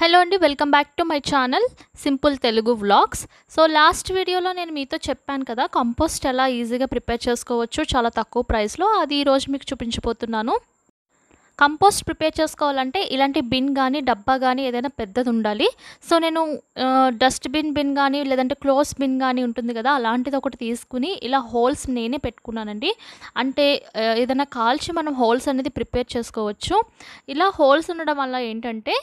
hello అండి welcome back to my channel simple Telugu vlogs so last వీడియోలో నేను మీతో చెప్పాను కదా కంపోస్ట్ ఎలా ఈజీగా ప్రిపేర్ చేసుకోవచ్చు చాలా తక్కువ ప్రైస్లో అది ఈరోజు మీకు చూపించిపోతున్నాను కంపోస్ట్ ప్రిపేర్ చేసుకోవాలంటే ఇలాంటి బిన్ కానీ డబ్బా కానీ ఏదైనా పెద్దది ఉండాలి సో నేను డస్ట్బిన్ బిన్ కానీ లేదంటే క్లోజ్ బిన్ కానీ ఉంటుంది కదా అలాంటిది ఒకటి తీసుకుని ఇలా హోల్స్ నేనే పెట్టుకున్నానండి అంటే ఏదైనా కాల్చి మనం హోల్స్ అనేది ప్రిపేర్ చేసుకోవచ్చు ఇలా హోల్స్ ఉండడం వల్ల ఏంటంటే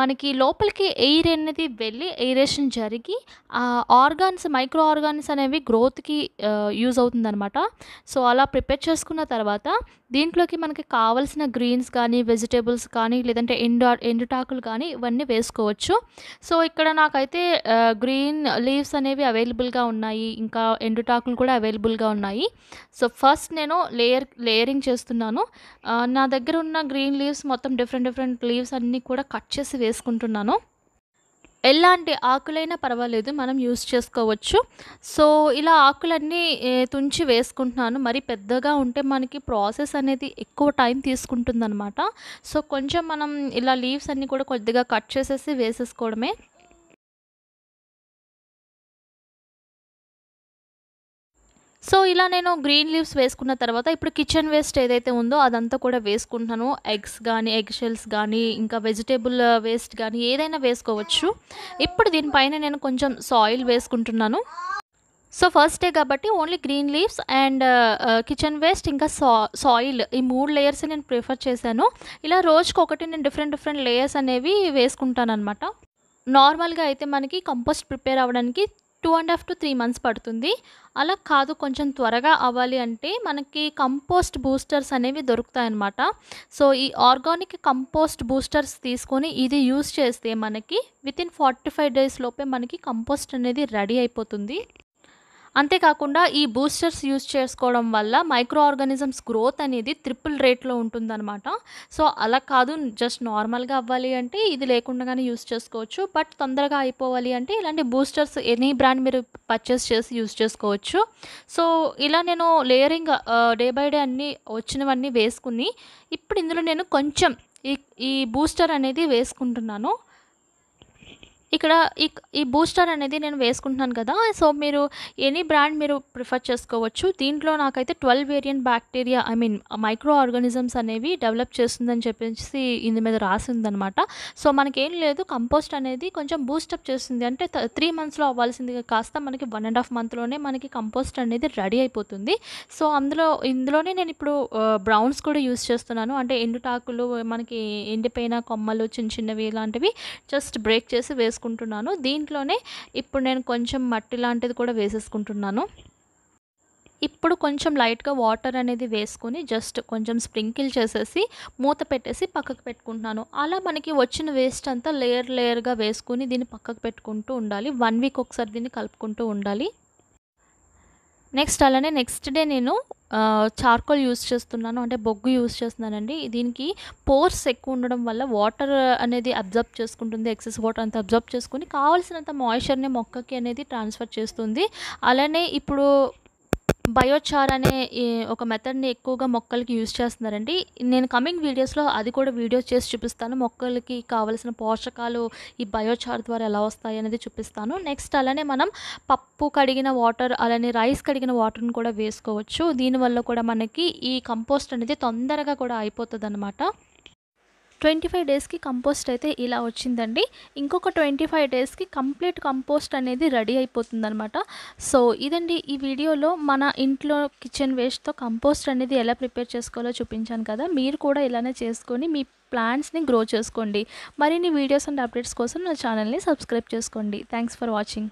మనకి లోపలికి ఎయిర్ అనేది వెళ్ళి ఎయిరేషన్ జరిగి ఆ ఆర్గాన్స్ మైక్రో ఆర్గాన్స్ అనేవి గ్రోత్కి యూజ్ అవుతుందన్నమాట సో అలా ప్రిపేర్ చేసుకున్న తర్వాత దీంట్లోకి మనకి కావలసిన గ్రీన్స్ కానీ వెజిటేబుల్స్ కానీ లేదంటే ఎండా ఎండుటాకులు కానీ ఇవన్నీ వేసుకోవచ్చు సో ఇక్కడ నాకైతే గ్రీన్ లీవ్స్ అనేవి అవైలబుల్గా ఉన్నాయి ఇంకా ఎండుటాకులు కూడా అవైలబుల్గా ఉన్నాయి సో ఫస్ట్ నేను లేయర్ లేయరింగ్ చేస్తున్నాను నా దగ్గర ఉన్న గ్రీన్ లీవ్స్ మొత్తం డిఫరెంట్ డిఫరెంట్ లీవ్స్ అన్నీ కూడా కట్ చేసి వేసుకుంటున్నాను ఎలాంటి ఆకులైనా పర్వాలేదు మనం యూస్ చేసుకోవచ్చు సో ఇలా ఆకులన్నీ తుంచి వేసుకుంటున్నాను మరి పెద్దగా ఉంటే మనకి ప్రాసెస్ అనేది ఎక్కువ టైం తీసుకుంటుందన్నమాట సో కొంచెం మనం ఇలా లీవ్స్ అన్నీ కూడా కొద్దిగా కట్ చేసేసి వేసేసుకోవడమే సో ఇలా నేను గ్రీన్ లీవ్స్ వేసుకున్న తర్వాత ఇప్పుడు కిచెన్ వేస్ట్ ఏదైతే ఉందో అదంతా కూడా వేసుకుంటున్నాను ఎగ్స్ కానీ ఎగ్ షెల్స్ కానీ ఇంకా వెజిటేబుల్ వేస్ట్ కానీ ఏదైనా వేసుకోవచ్చు ఇప్పుడు దీనిపైన నేను కొంచెం సాయిల్ వేసుకుంటున్నాను సో ఫస్ట్ డే కాబట్టి only green leaves and kitchen waste ఇంకా సా సాయిల్ ఈ మూడు లేయర్స్ నేను ప్రిఫర్ చేశాను ఇలా రోజుకి ఒకటి నేను డిఫరెంట్ డిఫరెంట్ లేయర్స్ అనేవి వేసుకుంటాను అనమాట నార్మల్గా అయితే మనకి కంపోస్ట్ ప్రిపేర్ అవ్వడానికి two and half to three months పడుతుంది అలా కాదు కొంచెం త్వరగా అవ్వాలి అంటే మనకి కంపోస్ట్ బూస్టర్స్ అనేవి దొరుకుతాయన్నమాట సో ఈ ఆర్గానిక్ కంపోస్ట్ బూస్టర్స్ తీసుకొని ఇది యూస్ చేస్తే మనకి వితిన్ ఫార్టీ ఫైవ్ డేస్ లోపే మనకి కంపోస్ట్ అనేది రెడీ అయిపోతుంది అంతేకాకుండా ఈ బూస్టర్స్ యూజ్ చేసుకోవడం వల్ల మైక్రో ఆర్గానిజమ్స్ గ్రోత్ అనేది ట్రిపుల్ రేట్లో ఉంటుందన్నమాట సో అలా కాదు జస్ట్ నార్మల్గా అవ్వాలి అంటే ఇది లేకుండానే యూజ్ చేసుకోవచ్చు బట్ తొందరగా అయిపోవాలి అంటే ఇలాంటి బూస్టర్స్ ఎనీ బ్రాండ్ మీరు పర్చేస్ చేసి యూజ్ చేసుకోవచ్చు సో ఇలా నేను లేయరింగ్ డే బై డే అన్నీ వచ్చినవన్నీ వేసుకుని ఇప్పుడు ఇందులో నేను కొంచెం ఈ ఈ బూస్టర్ అనేది వేసుకుంటున్నాను ఇక్కడ ఈ ఈ బూస్టర్ అనేది నేను వేసుకుంటున్నాను కదా సో మీరు ఎనీ బ్రాండ్ మీరు ప్రిఫర్ చేసుకోవచ్చు దీంట్లో నాకైతే twelve variant bacteria I mean microorganisms అనేవి డెవలప్ చేస్తుందని చెప్పేసి ఇందు మీద రాసిందనమాట సో మనకేం లేదు కంపోస్ట్ అనేది కొంచెం బూస్టప్ చేస్తుంది అంటే త్రీ మంత్స్లో అవ్వాల్సింది కాస్త మనకి వన్ అండ్ హాఫ్ మంత్లోనే మనకి కంపోస్ట్ అనేది రెడీ అయిపోతుంది సో అందులో ఇందులోనే నేను ఇప్పుడు బ్రౌన్స్ కూడా యూస్ చేస్తున్నాను అంటే ఎండుటాకులు మనకి ఎండిపోయిన కొమ్మలు చిన్న చిన్నవి ఇలాంటివి జస్ట్ బ్రేక్ చేసి వేసు వేసేసుకుంటున్నాను దీంట్లోనే ఇప్పుడు నేను కొంచెం మట్టి లాంటిది కూడా వేసేసుకుంటున్నాను ఇప్పుడు కొంచెం లైట్గా వాటర్ అనేది వేసుకొని జస్ట్ కొంచెం స్ప్రింకిల్ చేసేసి మూత పెట్టేసి పక్కకు పెట్టుకుంటున్నాను అలా మనకి వచ్చిన వేస్ట్ అంతా లేయర్ లేయర్గా వేసుకుని దీన్ని పక్కకు పెట్టుకుంటూ ఉండాలి వన్ వీక్ ఒకసారి దీన్ని కలుపుకుంటూ ఉండాలి నెక్స్ట్ అలానే నెక్స్ట్ డే నేను చార్కోల్ యూస్ చేస్తున్నాను అంటే బొగ్గు యూస్ చేస్తున్నానండి దీనికి పోర్స్ ఎక్కువ ఉండడం వల్ల వాటర్ అనేది అబ్జర్బ్ చేసుకుంటుంది ఎక్సెస్ వాటర్ అంతా అబ్జర్బ్ చేసుకుని కావాల్సినంత మాయిశ్చర్ని మొక్కకి అనేది ట్రాన్స్ఫర్ చేస్తుంది అలానే ఇప్పుడు బయోచార్ అనే ఒక మెథడ్ని ఎక్కువగా మొక్కలకి యూజ్ చేస్తున్నారండి నేను కమింగ్ వీడియోస్లో అది కూడా వీడియోస్ చేసి చూపిస్తాను మొక్కలకి కావలసిన పోషకాలు ఈ బయోచార్ ద్వారా ఎలా వస్తాయి అనేది చూపిస్తాను నెక్స్ట్ అలానే మనం పప్పు కడిగిన వాటర్ అలానే రైస్ కడిగిన వాటర్ని కూడా వేసుకోవచ్చు దీనివల్ల కూడా మనకి ఈ కంపోస్ట్ అనేది తొందరగా కూడా అయిపోతుంది ట్వంటీ ఫైవ్ డేస్కి కంపోస్ట్ అయితే ఇలా వచ్చిందండి ఇంకొక ట్వంటీ ఫైవ్ డేస్కి కంప్లీట్ కంపోస్ట్ అనేది రెడీ అయిపోతుందనమాట సో ఇదండి ఈ వీడియోలో మన ఇంట్లో కిచెన్ వేస్ట్తో కంపోస్ట్ అనేది ఎలా ప్రిపేర్ చేసుకోవాలో చూపించాను కదా మీరు కూడా ఇలానే చేసుకొని మీ ప్లాంట్స్ని గ్రో చేసుకోండి మరిన్ని వీడియోస్ అండ్ అప్డేట్స్ కోసం నా ఛానల్ని సబ్స్క్రైబ్ చేసుకోండి థ్యాంక్స్ ఫర్ వాచింగ్